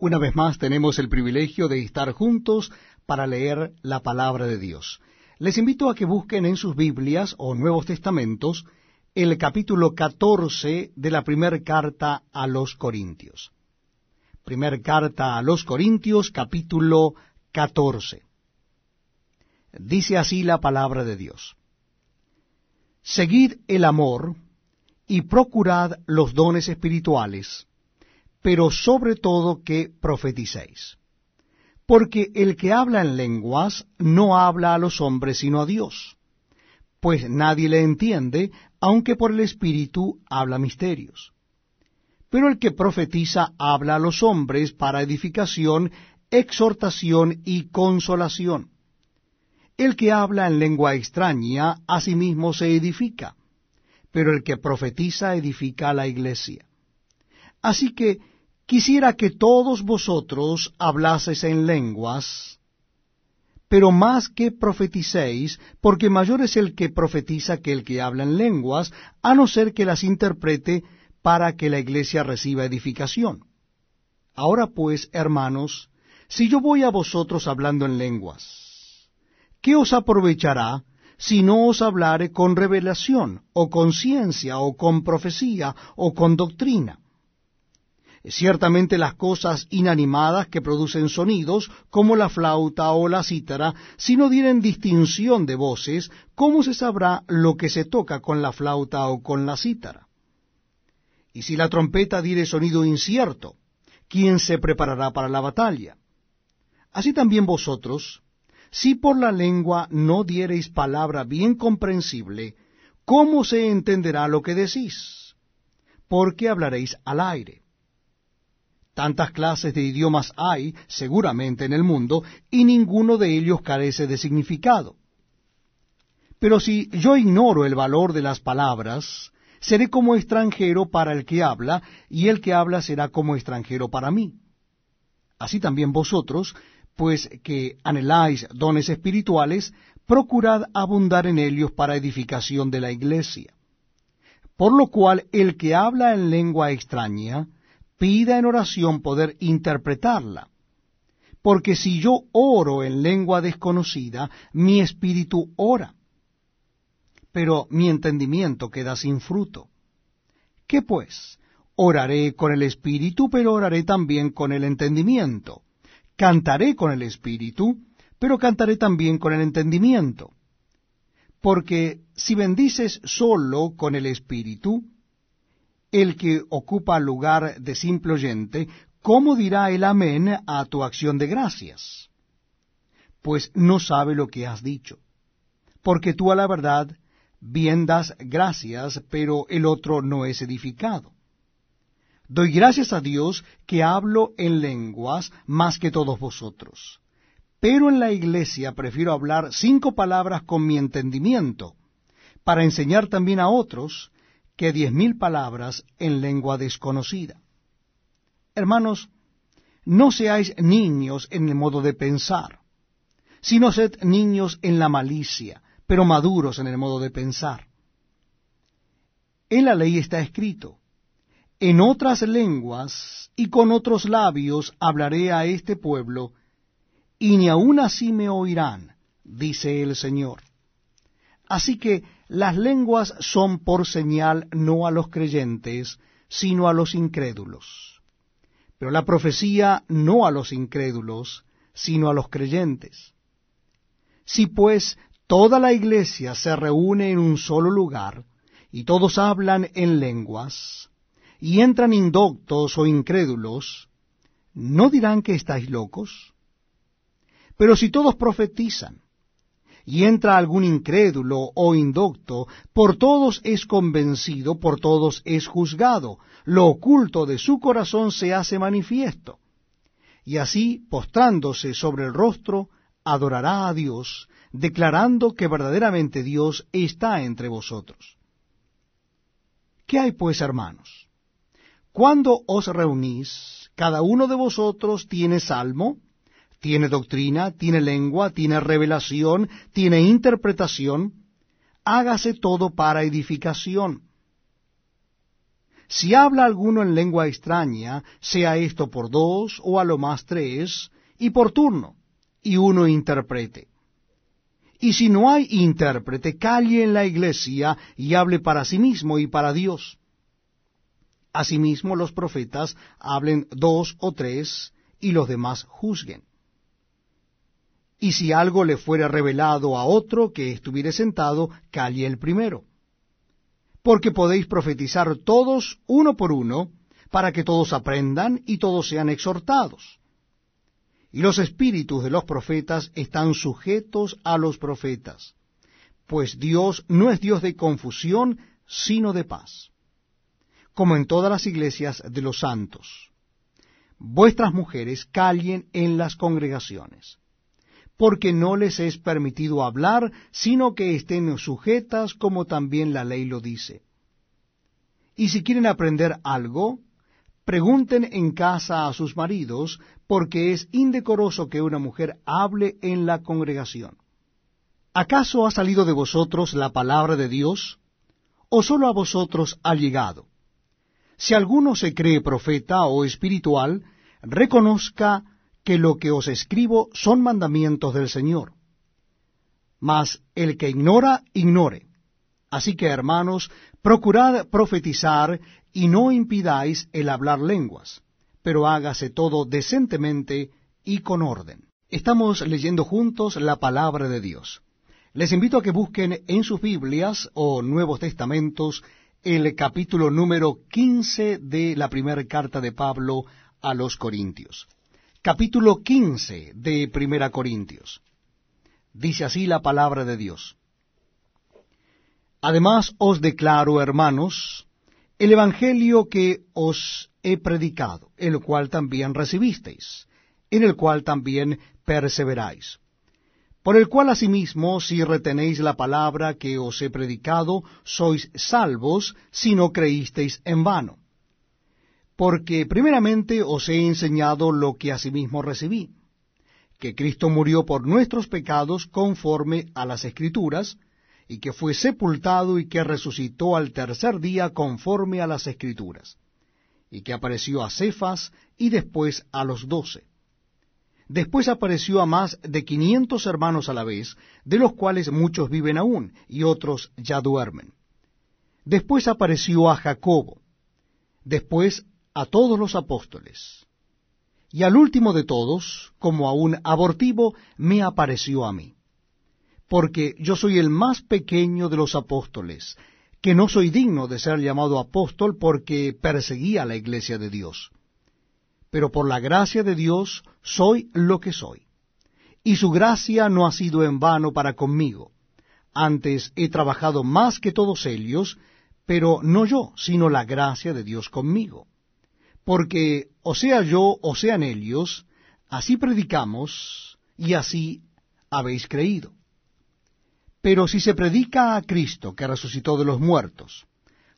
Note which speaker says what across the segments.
Speaker 1: Una vez más tenemos el privilegio de estar juntos para leer la palabra de Dios. Les invito a que busquen en sus Biblias o Nuevos Testamentos el capítulo 14 de la primera carta a los Corintios. Primera carta a los Corintios, capítulo 14. Dice así la palabra de Dios. Seguid el amor y procurad los dones espirituales pero sobre todo que profeticéis. Porque el que habla en lenguas no habla a los hombres sino a Dios, pues nadie le entiende, aunque por el Espíritu habla misterios. Pero el que profetiza habla a los hombres para edificación, exhortación y consolación. El que habla en lengua extraña a sí mismo se edifica, pero el que profetiza edifica a la iglesia. Así que quisiera que todos vosotros hablaseis en lenguas, pero más que profeticéis, porque mayor es el que profetiza que el que habla en lenguas, a no ser que las interprete para que la iglesia reciba edificación. Ahora pues, hermanos, si yo voy a vosotros hablando en lenguas, ¿qué os aprovechará si no os hablare con revelación, o con ciencia, o con profecía, o con doctrina? Ciertamente las cosas inanimadas que producen sonidos, como la flauta o la cítara, si no dieren distinción de voces, ¿cómo se sabrá lo que se toca con la flauta o con la cítara? Y si la trompeta diere sonido incierto, ¿quién se preparará para la batalla? Así también vosotros, si por la lengua no diereis palabra bien comprensible, ¿cómo se entenderá lo que decís? Porque hablaréis al aire. Tantas clases de idiomas hay, seguramente, en el mundo, y ninguno de ellos carece de significado. Pero si yo ignoro el valor de las palabras, seré como extranjero para el que habla, y el que habla será como extranjero para mí. Así también vosotros, pues que anheláis dones espirituales, procurad abundar en ellos para edificación de la iglesia. Por lo cual el que habla en lengua extraña, pida en oración poder interpretarla. Porque si yo oro en lengua desconocida, mi espíritu ora, pero mi entendimiento queda sin fruto. ¿Qué pues? Oraré con el espíritu, pero oraré también con el entendimiento. Cantaré con el espíritu, pero cantaré también con el entendimiento. Porque si bendices solo con el espíritu, el que ocupa lugar de simple oyente, ¿cómo dirá el amén a tu acción de gracias? Pues no sabe lo que has dicho. Porque tú a la verdad bien das gracias, pero el otro no es edificado. Doy gracias a Dios que hablo en lenguas más que todos vosotros. Pero en la iglesia prefiero hablar cinco palabras con mi entendimiento, para enseñar también a otros, que diez mil palabras en lengua desconocida. Hermanos, no seáis niños en el modo de pensar, sino sed niños en la malicia, pero maduros en el modo de pensar. En la ley está escrito, en otras lenguas y con otros labios hablaré a este pueblo, y ni aun así me oirán, dice el Señor. Así que las lenguas son por señal no a los creyentes, sino a los incrédulos. Pero la profecía no a los incrédulos, sino a los creyentes. Si pues toda la iglesia se reúne en un solo lugar, y todos hablan en lenguas, y entran indoctos o incrédulos, ¿no dirán que estáis locos? Pero si todos profetizan, y entra algún incrédulo o indocto, por todos es convencido, por todos es juzgado, lo oculto de su corazón se hace manifiesto. Y así, postrándose sobre el rostro, adorará a Dios, declarando que verdaderamente Dios está entre vosotros. ¿Qué hay pues, hermanos? Cuando os reunís, cada uno de vosotros tiene salmo, tiene doctrina, tiene lengua, tiene revelación, tiene interpretación, hágase todo para edificación. Si habla alguno en lengua extraña, sea esto por dos o a lo más tres, y por turno, y uno interprete. Y si no hay intérprete, calle en la iglesia y hable para sí mismo y para Dios. Asimismo los profetas hablen dos o tres, y los demás juzguen y si algo le fuera revelado a otro que estuviere sentado, calle el primero. Porque podéis profetizar todos uno por uno, para que todos aprendan y todos sean exhortados. Y los espíritus de los profetas están sujetos a los profetas, pues Dios no es Dios de confusión, sino de paz, como en todas las iglesias de los santos. Vuestras mujeres callen en las congregaciones porque no les es permitido hablar, sino que estén sujetas como también la ley lo dice. Y si quieren aprender algo, pregunten en casa a sus maridos, porque es indecoroso que una mujer hable en la congregación. ¿Acaso ha salido de vosotros la palabra de Dios? ¿O solo a vosotros ha llegado? Si alguno se cree profeta o espiritual, reconozca que lo que os escribo son mandamientos del Señor. Mas el que ignora, ignore. Así que, hermanos, procurad profetizar y no impidáis el hablar lenguas, pero hágase todo decentemente y con orden. Estamos leyendo juntos la palabra de Dios. Les invito a que busquen en sus Biblias o Nuevos Testamentos el capítulo número quince de la primera carta de Pablo a los Corintios capítulo 15 de Primera Corintios. Dice así la palabra de Dios. Además os declaro, hermanos, el Evangelio que os he predicado, el cual también recibisteis, en el cual también perseveráis, por el cual asimismo, si retenéis la palabra que os he predicado, sois salvos si no creísteis en vano porque primeramente os he enseñado lo que asimismo recibí, que Cristo murió por nuestros pecados conforme a las Escrituras, y que fue sepultado y que resucitó al tercer día conforme a las Escrituras, y que apareció a Cefas y después a los doce. Después apareció a más de quinientos hermanos a la vez, de los cuales muchos viven aún y otros ya duermen. Después apareció a Jacobo. Después a todos los apóstoles. Y al último de todos, como a un abortivo, me apareció a mí. Porque yo soy el más pequeño de los apóstoles, que no soy digno de ser llamado apóstol porque perseguía la iglesia de Dios. Pero por la gracia de Dios soy lo que soy. Y su gracia no ha sido en vano para conmigo. Antes he trabajado más que todos ellos, pero no yo, sino la gracia de Dios conmigo porque o sea yo o sean ellos, así predicamos y así habéis creído. Pero si se predica a Cristo que resucitó de los muertos,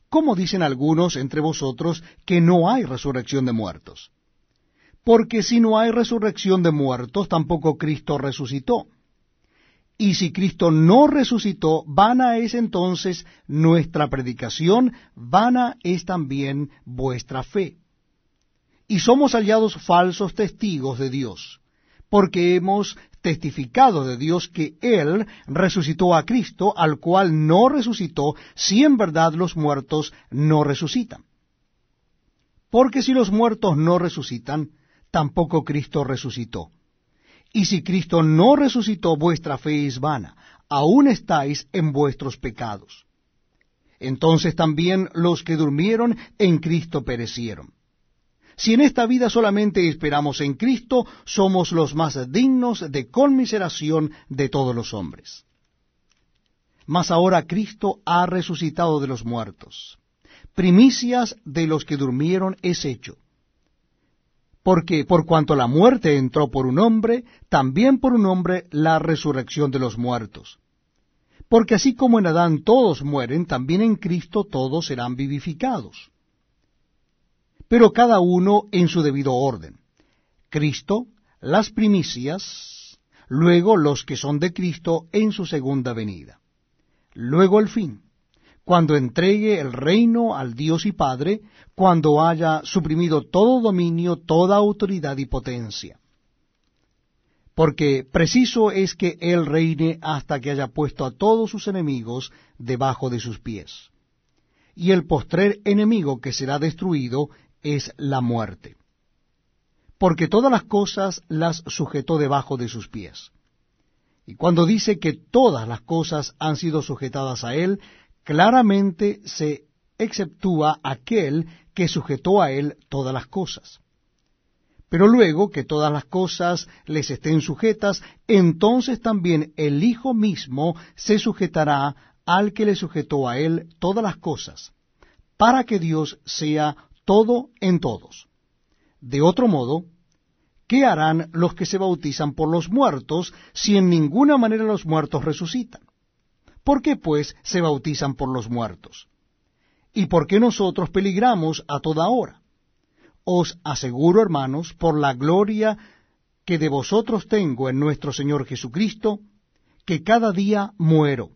Speaker 1: ¿cómo dicen algunos entre vosotros que no hay resurrección de muertos? Porque si no hay resurrección de muertos, tampoco Cristo resucitó. Y si Cristo no resucitó, vana es entonces nuestra predicación, vana es también vuestra fe y somos hallados falsos testigos de Dios, porque hemos testificado de Dios que Él resucitó a Cristo, al cual no resucitó, si en verdad los muertos no resucitan. Porque si los muertos no resucitan, tampoco Cristo resucitó. Y si Cristo no resucitó, vuestra fe es vana, aún estáis en vuestros pecados. Entonces también los que durmieron en Cristo perecieron. Si en esta vida solamente esperamos en Cristo, somos los más dignos de conmiseración de todos los hombres. Mas ahora Cristo ha resucitado de los muertos. Primicias de los que durmieron es hecho. Porque por cuanto la muerte entró por un hombre, también por un hombre la resurrección de los muertos. Porque así como en Adán todos mueren, también en Cristo todos serán vivificados pero cada uno en su debido orden. Cristo, las primicias, luego los que son de Cristo en su segunda venida. Luego el fin, cuando entregue el reino al Dios y Padre, cuando haya suprimido todo dominio, toda autoridad y potencia. Porque preciso es que Él reine hasta que haya puesto a todos sus enemigos debajo de sus pies. Y el postrer enemigo que será destruido es la muerte. Porque todas las cosas las sujetó debajo de sus pies. Y cuando dice que todas las cosas han sido sujetadas a él, claramente se exceptúa aquel que sujetó a él todas las cosas. Pero luego que todas las cosas les estén sujetas, entonces también el Hijo mismo se sujetará al que le sujetó a él todas las cosas, para que Dios sea todo en todos. De otro modo, ¿qué harán los que se bautizan por los muertos si en ninguna manera los muertos resucitan? ¿Por qué, pues, se bautizan por los muertos? ¿Y por qué nosotros peligramos a toda hora? Os aseguro, hermanos, por la gloria que de vosotros tengo en nuestro Señor Jesucristo, que cada día muero.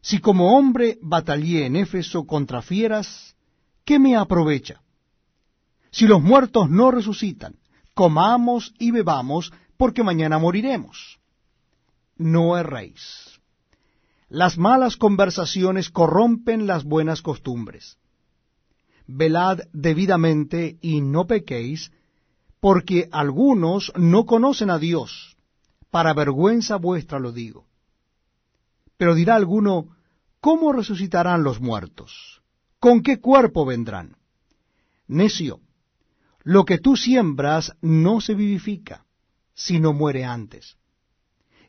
Speaker 1: Si como hombre batallé en Éfeso contra fieras, ¿qué me aprovecha? Si los muertos no resucitan, comamos y bebamos, porque mañana moriremos. No erréis. Las malas conversaciones corrompen las buenas costumbres. Velad debidamente y no pequéis, porque algunos no conocen a Dios. Para vergüenza vuestra lo digo. Pero dirá alguno, ¿cómo resucitarán los muertos? ¿con qué cuerpo vendrán? Necio, lo que tú siembras no se vivifica, sino muere antes.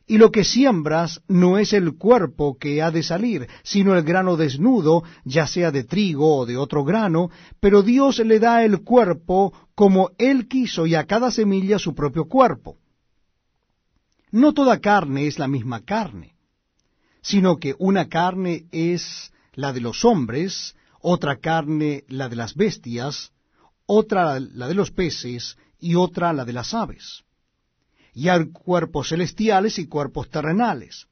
Speaker 1: Y lo que siembras no es el cuerpo que ha de salir, sino el grano desnudo, ya sea de trigo o de otro grano, pero Dios le da el cuerpo como Él quiso y a cada semilla su propio cuerpo. No toda carne es la misma carne, sino que una carne es la de los hombres, otra carne la de las bestias, otra la de los peces y otra la de las aves. Y hay cuerpos celestiales y cuerpos terrenales.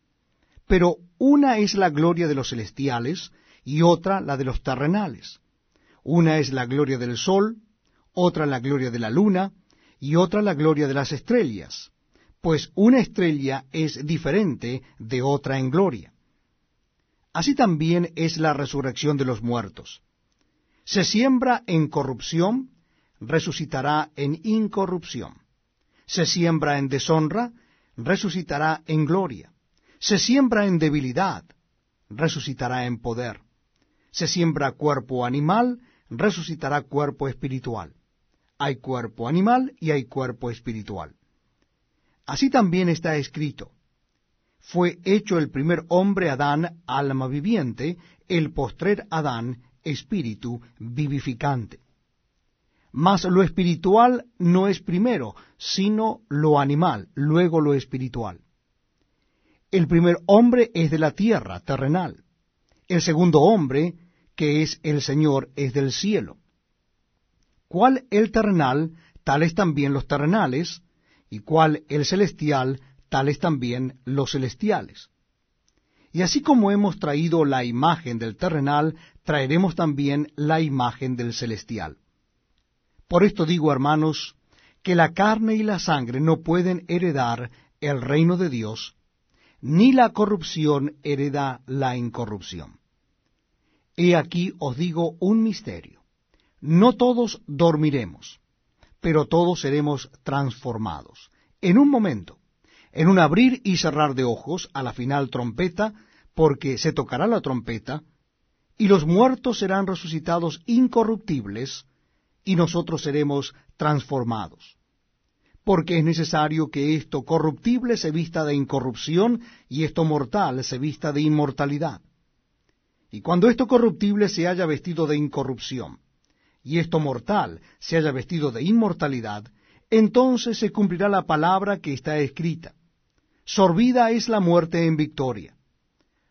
Speaker 1: Pero una es la gloria de los celestiales y otra la de los terrenales. Una es la gloria del sol, otra la gloria de la luna y otra la gloria de las estrellas, pues una estrella es diferente de otra en gloria. Así también es la resurrección de los muertos. Se siembra en corrupción, resucitará en incorrupción. Se siembra en deshonra, resucitará en gloria. Se siembra en debilidad, resucitará en poder. Se siembra cuerpo animal, resucitará cuerpo espiritual. Hay cuerpo animal y hay cuerpo espiritual. Así también está escrito, fue hecho el primer hombre Adán alma viviente, el postrer Adán espíritu vivificante. Mas lo espiritual no es primero, sino lo animal, luego lo espiritual. El primer hombre es de la tierra, terrenal. El segundo hombre, que es el Señor, es del cielo. ¿Cuál el terrenal? Tales también los terrenales, y cuál el celestial, tales también los celestiales. Y así como hemos traído la imagen del terrenal, traeremos también la imagen del celestial. Por esto digo, hermanos, que la carne y la sangre no pueden heredar el reino de Dios, ni la corrupción hereda la incorrupción. He aquí os digo un misterio. No todos dormiremos, pero todos seremos transformados, en un momento, en un abrir y cerrar de ojos a la final trompeta, porque se tocará la trompeta, y los muertos serán resucitados incorruptibles, y nosotros seremos transformados. Porque es necesario que esto corruptible se vista de incorrupción y esto mortal se vista de inmortalidad. Y cuando esto corruptible se haya vestido de incorrupción y esto mortal se haya vestido de inmortalidad, entonces se cumplirá la palabra que está escrita. Sorbida es la muerte en victoria.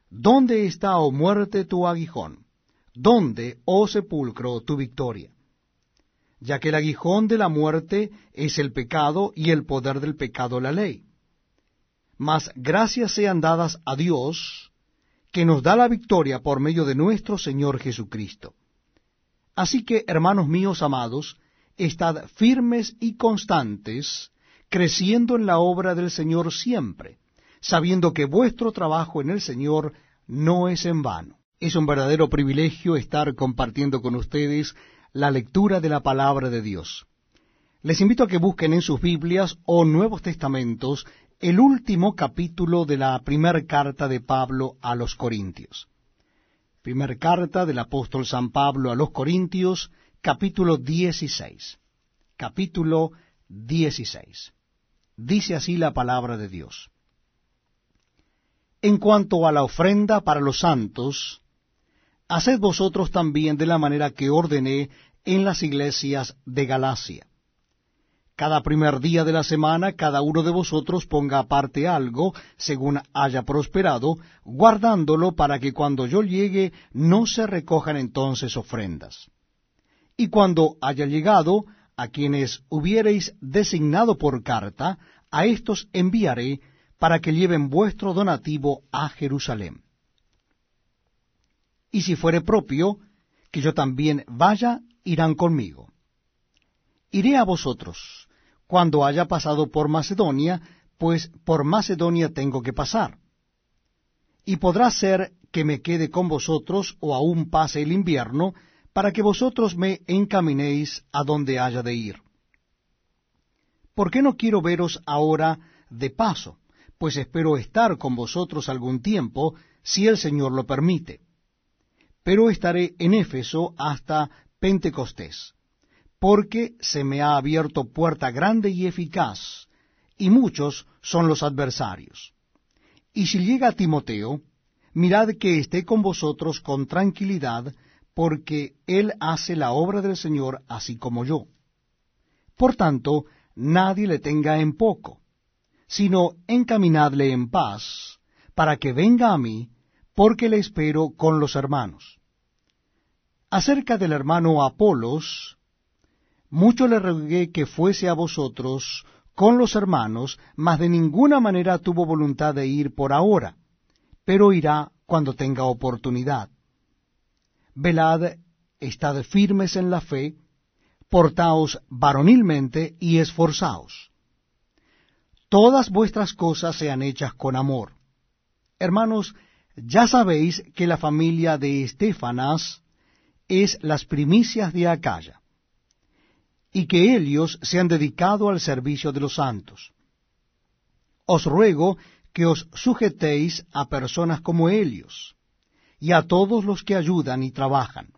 Speaker 1: ¿Dónde está, oh muerte, tu aguijón? ¿Dónde, oh sepulcro, tu victoria? Ya que el aguijón de la muerte es el pecado y el poder del pecado la ley. Mas gracias sean dadas a Dios, que nos da la victoria por medio de nuestro Señor Jesucristo. Así que, hermanos míos amados, estad firmes y constantes, creciendo en la obra del Señor siempre, sabiendo que vuestro trabajo en el Señor no es en vano. Es un verdadero privilegio estar compartiendo con ustedes la lectura de la palabra de Dios. Les invito a que busquen en sus Biblias o Nuevos Testamentos el último capítulo de la primera carta de Pablo a los Corintios. Primer carta del apóstol San Pablo a los Corintios, capítulo 16. Capítulo 16. Dice así la palabra de Dios. En cuanto a la ofrenda para los santos, haced vosotros también de la manera que ordené en las iglesias de Galacia. Cada primer día de la semana cada uno de vosotros ponga aparte algo, según haya prosperado, guardándolo para que cuando yo llegue no se recojan entonces ofrendas. Y cuando haya llegado, a quienes hubiereis designado por carta, a estos enviaré para que lleven vuestro donativo a Jerusalén. Y si fuere propio, que yo también vaya, irán conmigo. Iré a vosotros, cuando haya pasado por Macedonia, pues por Macedonia tengo que pasar. Y podrá ser que me quede con vosotros o aún pase el invierno, para que vosotros me encaminéis a donde haya de ir. ¿Por qué no quiero veros ahora de paso? Pues espero estar con vosotros algún tiempo, si el Señor lo permite. Pero estaré en Éfeso hasta Pentecostés, porque se me ha abierto puerta grande y eficaz, y muchos son los adversarios. Y si llega Timoteo, mirad que esté con vosotros con tranquilidad, porque él hace la obra del Señor así como yo. Por tanto, nadie le tenga en poco, sino encaminadle en paz, para que venga a mí, porque le espero con los hermanos. Acerca del hermano Apolos, mucho le rogué que fuese a vosotros con los hermanos, mas de ninguna manera tuvo voluntad de ir por ahora, pero irá cuando tenga oportunidad velad, estad firmes en la fe, portaos varonilmente y esforzaos. Todas vuestras cosas sean hechas con amor. Hermanos, ya sabéis que la familia de Estefanas es las primicias de Acaya, y que ellos se han dedicado al servicio de los santos. Os ruego que os sujetéis a personas como ellos, y a todos los que ayudan y trabajan.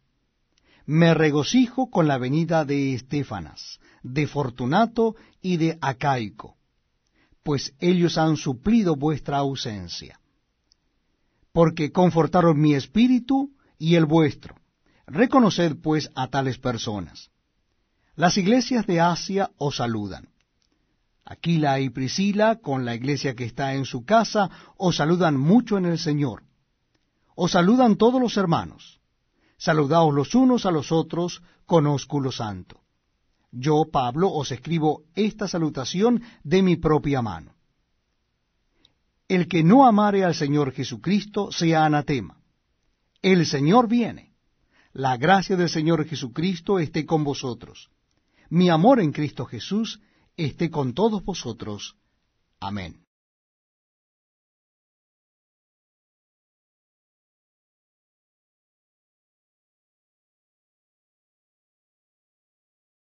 Speaker 1: Me regocijo con la venida de Estefanas, de Fortunato y de Acaico, pues ellos han suplido vuestra ausencia. Porque confortaron mi espíritu y el vuestro. Reconoced pues a tales personas. Las iglesias de Asia os saludan. Aquila y Priscila, con la iglesia que está en su casa, os saludan mucho en el Señor. Os saludan todos los hermanos. Saludaos los unos a los otros con ósculo santo. Yo, Pablo, os escribo esta salutación de mi propia mano. El que no amare al Señor Jesucristo sea anatema. El Señor viene. La gracia del Señor Jesucristo esté con vosotros. Mi amor en Cristo Jesús esté con todos vosotros. Amén.